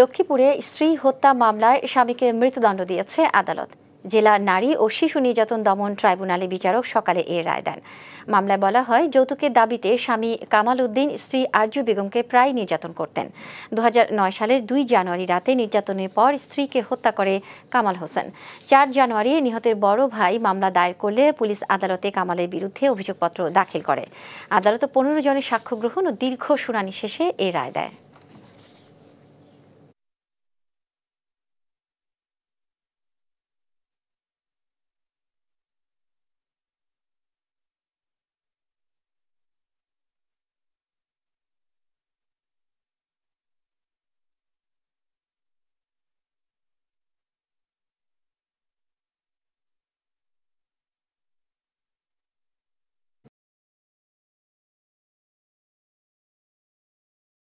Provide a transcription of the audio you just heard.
লক্ষ্মীপুরে স্ত্রী হত্যা মামলায় স্বামীকে মৃত্যুদণ্ড দিয়েছে আদালত জেলা নারী ও শিশু নির্যাতন দমন ট্রাইব্যুনালে বিচারক সকালে এ রায় দেন মামলায় বলা হয় যৌতুকের দাবিতে স্বামী কামাল উদ্দিন স্ত্রী আরজু বেগমকে প্রায় নির্যাতন করতেন দু সালের দুই জানুয়ারি রাতে নির্যাতনের পর স্ত্রীকে হত্যা করে কামাল হোসেন চার জানুয়ারি নিহতের বড় ভাই মামলা দায়ের করলে পুলিশ আদালতে কামালের বিরুদ্ধে অভিযোগপত্র দাখিল করে আদালত পনেরো জনের সাক্ষ্য গ্রহণ ও দীর্ঘ শুনানি শেষে এ রায় দেয়